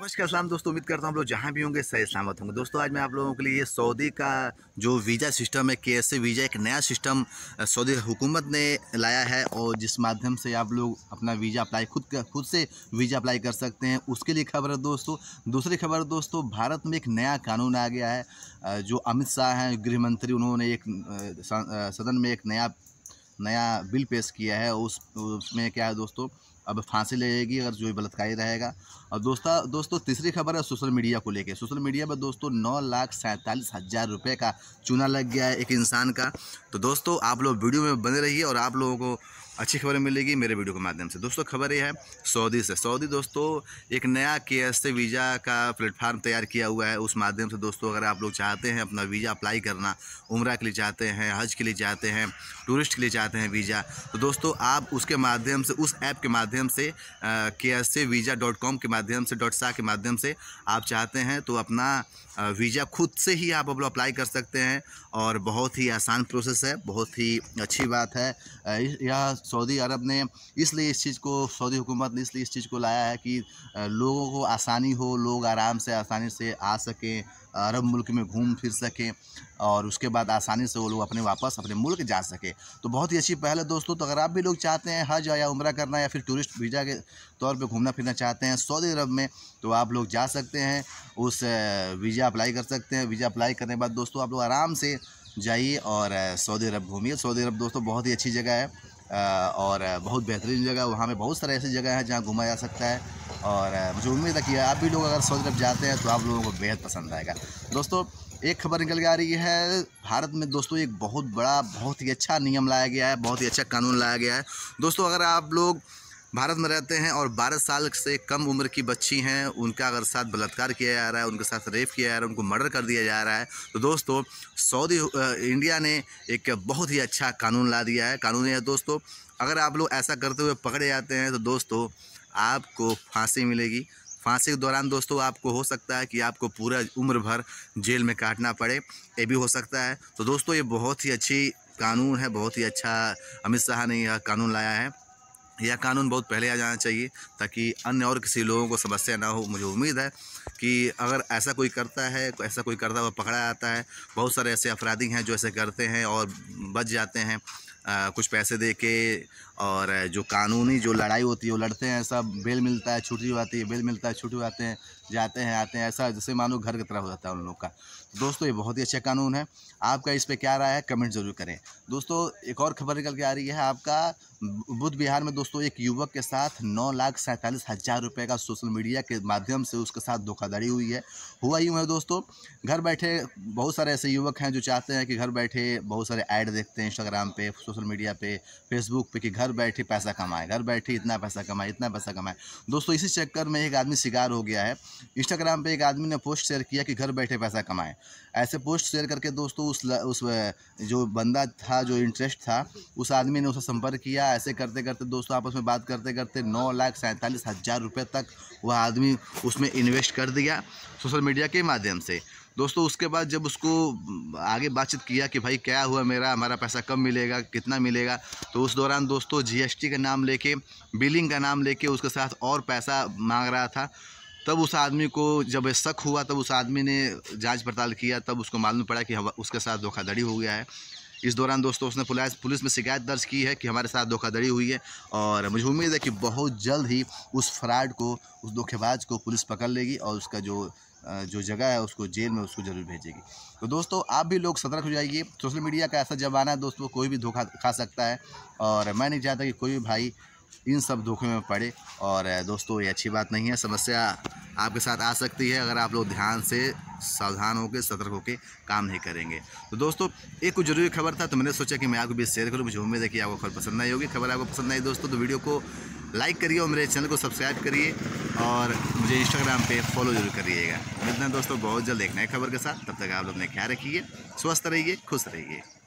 नमस्कार सलाम दोस्तों उम्मीद करता हूँ आप लोग जहाँ भी होंगे सही सलामत होंगे दोस्तों आज मैं आप लोगों के लिए सऊदी का जो वीज़ा सिस्टम है के एस वीज़ा एक नया सिस्टम सऊदी हुकूमत ने लाया है और जिस माध्यम से आप लोग अपना वीज़ा अप्लाई खुद खुद से वीज़ा अप्लाई कर सकते हैं उसके लिए खबर है दोस्तों दूसरी खबर दोस्तों भारत में एक नया कानून आ गया है जो अमित शाह हैं गृह मंत्री उन्होंने एक सदन में एक नया नया बिल पेश किया है उस उसमें क्या है दोस्तों अब फांसी लगेगी अगर जो बलात्कारी रहेगा और दोस्ता दोस्तों तीसरी खबर है सोशल मीडिया को लेके सोशल मीडिया पर दोस्तों नौ लाख सैंतालीस हज़ार रुपये का चूना लग गया है एक इंसान का तो दोस्तों आप लोग वीडियो में बने रहिए और आप लोगों को अच्छी खबरें मिलेगी मेरे वीडियो के माध्यम से दोस्तों खबर ये है सऊदी से सऊदी दोस्तों एक नया के एस वीज़ा का प्लेटफार्म तैयार किया हुआ है उस माध्यम से दोस्तों अगर आप लोग चाहते हैं अपना वीज़ा अप्लाई करना उम्र के लिए चाहते हैं हज के लिए चाहते हैं टूरिस्ट के लिए चाहते हैं वीज़ा तो दोस्तों आप उसके माध्यम से उस ऐप के माध्यम से के एस वीज़ा डॉट कॉम के माध्यम से डॉट सा के माध्यम से आप चाहते हैं तो अपना वीज़ा खुद से ही आप अपना अप्लाई कर सकते हैं और बहुत ही आसान प्रोसेस है बहुत ही अच्छी बात है यह सऊदी अरब ने इसलिए इस चीज़ को सऊदी हुकूमत ने इसलिए इस चीज़ को लाया है कि लोगों को आसानी हो लोग आराम से आसानी से आ सकें अरब मुल्क में घूम फिर सकें और उसके बाद आसानी से वो लोग अपने वापस अपने मुल्क जा सकें तो बहुत ही अच्छी पहल है दोस्तों तो अगर आप भी लोग चाहते हैं हज या उम्र करना या फिर टूरिस्ट वीज़ा के तौर पर घूमना फिरना चाहते हैं सऊदी अरब में तो आप लोग जा सकते हैं उस वीज़ा अप्लाई कर सकते हैं वीज़ा अप्लाई करने के बाद दोस्तों आप लोग आराम से जाइए और सऊदी अरब घूमिए सऊदी अरब दोस्तों बहुत ही अच्छी जगह है और बहुत बेहतरीन जगह वहाँ पर बहुत सारे ऐसी जगह हैं जहाँ घूमा जा सकता है और मुझे उम्मीद है कि आप भी लोग अगर सऊदी अरब जाते हैं तो आप लोगों को बेहद पसंद आएगा दोस्तों एक खबर निकल के आ रही है भारत में दोस्तों एक बहुत बड़ा बहुत ही अच्छा नियम लाया गया है बहुत ही अच्छा कानून लाया गया है दोस्तों अगर आप लोग भारत में रहते हैं और 12 साल से कम उम्र की बच्ची हैं उनका अगर साथ बलात्कार किया जा रहा है उनके साथ रेप किया जा रहा है उनको मर्डर कर दिया जा रहा है तो दोस्तों सऊदी इंडिया ने एक बहुत ही अच्छा कानून ला दिया है कानून है दोस्तों अगर आप लोग ऐसा करते हुए पकड़े जाते हैं तो दोस्तों आपको फांसी मिलेगी फांसी के दौरान दोस्तों आपको हो सकता है कि आपको पूरा उम्र भर जेल में काटना पड़े ये भी हो सकता है तो दोस्तों ये बहुत ही अच्छी कानून है बहुत ही अच्छा अमित शाह ने यह कानून लाया है यह कानून बहुत पहले आ जाना चाहिए ताकि अन्य और किसी लोगों को समस्या ना हो मुझे उम्मीद है कि अगर ऐसा कोई करता है ऐसा कोई करता है वह पकड़ा जाता है बहुत सारे ऐसे अपराधी हैं जो ऐसे करते हैं और बच जाते हैं आ, कुछ पैसे दे के और जो कानूनी जो लड़ाई होती है वो लड़ते हैं सब बेल मिलता है छुट्टी आती है बेल मिलता है छुट्टी आते हैं जाते हैं आते हैं ऐसा जैसे मानो घर की तरह हो जाता है उन लोग का दोस्तों ये बहुत ही अच्छा कानून है आपका इस पर क्या राय है कमेंट ज़रूर करें दोस्तों एक और खबर निकल के आ रही है आपका बुद्ध बिहार में दोस्तों एक युवक के साथ नौ लाख सैंतालीस हज़ार रुपये का सोशल मीडिया के माध्यम से उसके साथ धोखाधड़ी हुई है हुआ यूँ है दोस्तों घर बैठे बहुत सारे ऐसे युवक हैं जो चाहते हैं कि घर बैठे बहुत सारे ऐड देखते हैं इंस्टाग्राम पे सोशल मीडिया पे फेसबुक पे कि घर घर बैठे पैसा कमाए घर बैठे इतना पैसा कमाए इतना पैसा कमाए दोस्तों इसी चक्कर में एक आदमी शिकार हो गया है इंस्टाग्राम पे एक आदमी ने पोस्ट शेयर किया कि घर बैठे पैसा कमाए ऐसे पोस्ट शेयर करके दोस्तों उस ल, उस जो बंदा था जो इंटरेस्ट था उस आदमी ने उसे संपर्क किया ऐसे करते करते दोस्तों आपस में बात करते करते नौ लाख सैंतालीस हज़ार रुपये तक वह आदमी उसमें इन्वेस्ट कर दिया सोशल मीडिया के माध्यम से दोस्तों उसके बाद जब उसको आगे बातचीत किया कि भाई क्या हुआ मेरा हमारा पैसा कब मिलेगा कितना मिलेगा तो उस दौरान दोस्तों जीएसटी का नाम लेके बिलिंग का नाम लेके उसके साथ और पैसा मांग रहा था तब उस आदमी को जब शक हुआ तब उस आदमी ने जांच पड़ताल किया तब उसको मालूम पड़ा कि उसके साथ धोखाधड़ी हो गया है इस दौरान दोस्तों उसने पुलिस पुलिस में शिकायत दर्ज की है कि हमारे साथ धोखाधड़ी हुई है और मुझे उम्मीद है कि बहुत जल्द ही उस फ्रॉड को उस धोखेबाज को पुलिस पकड़ लेगी और उसका जो जो जगह है उसको जेल में उसको ज़रूर भेजेगी तो दोस्तों आप भी लोग सतर्क हो जाइए सोशल मीडिया का ऐसा जमाना है दोस्तों कोई भी धोखा खा सकता है और मैं नहीं चाहता कि कोई भी भाई इन सब धोखे में पड़े और दोस्तों ये अच्छी बात नहीं है समस्या आपके साथ आ सकती है अगर आप लोग ध्यान से सावधान होकर सतर्क होकर काम नहीं करेंगे तो दोस्तों एक कुछ जरूरी खबर था तो मैंने सोचा कि मैं आपको भी शेयर करूँ मुझे उम्मीद है कि आपको खबर पसंद आई होगी खबर आपको पसंद आई दोस्तों तो वीडियो को लाइक करिए और मेरे चैनल को सब्सक्राइब करिए और मुझे इंस्टाग्राम पे फॉलो जरूर करिएगा मिलते हैं दोस्तों बहुत जल्द एक नए खबर के साथ तब तक आप लोग अपने ख्याल रखिए स्वस्थ रहिए खुश रहिए